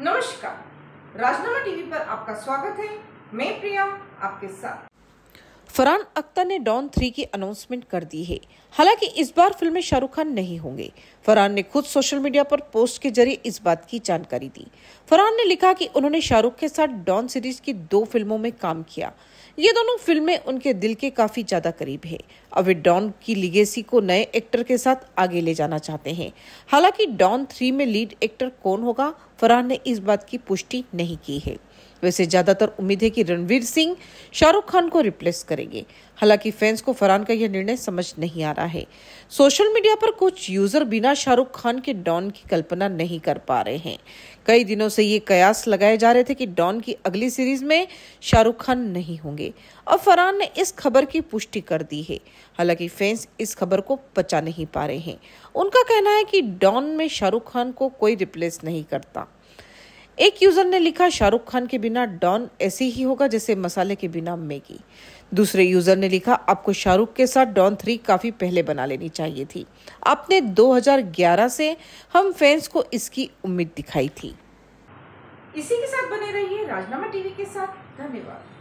नमस्कार राजनामा टीवी पर आपका स्वागत है मैं प्रिया आपके साथ फरहान अख्तर ने डॉन थ्री की अनाउंसमेंट कर दी है हालांकि इस बार फिल्म में शाहरुख खान नहीं होंगे फरहान ने खुद सोशल मीडिया पर पोस्ट के जरिए इस बात की जानकारी दी फरहान ने लिखा कि उन्होंने शाहरुख के साथ डॉन सीरीज की दो फिल्मों में काम किया ये दोनों फिल्में उनके दिल के काफी ज्यादा करीब है अब वे डॉन की लिगेसी को नए एक्टर के साथ आगे ले जाना चाहते हैं हालांकि डॉन थ्री में लीड एक्टर कौन होगा फरहान ने इस बात की पुष्टि नहीं की है वैसे ज्यादातर उम्मीद है कि रणवीर सिंह शाहरुख खान को रिप्लेस करेंगे हालांकि फैंस को फरहान का यह निर्णय समझ नहीं आ रहा है सोशल मीडिया पर कुछ यूजर बिना शाहरुख खान के डॉन की कल्पना नहीं कर पा रहे हैं कई दिनों से ये कयास लगाए जा रहे थे कि डॉन की अगली सीरीज में शाहरुख खान नहीं होंगे अब फरहान ने इस खबर की पुष्टि कर दी है हालांकि फैंस इस खबर को पचा नहीं पा रहे हैं उनका कहना है कि डॉन में शाहरुख खान को कोई रिप्लेस नहीं करता एक यूजर ने लिखा शाहरुख खान के बिना डॉन ऐसे ही होगा जैसे मसाले के बिना मैगी दूसरे यूजर ने लिखा आपको शाहरुख के साथ डॉन थ्री काफी पहले बना लेनी चाहिए थी आपने 2011 से हम फैंस को इसकी उम्मीद दिखाई थी इसी के साथ बने रहिए राजनामा टीवी के साथ धन्यवाद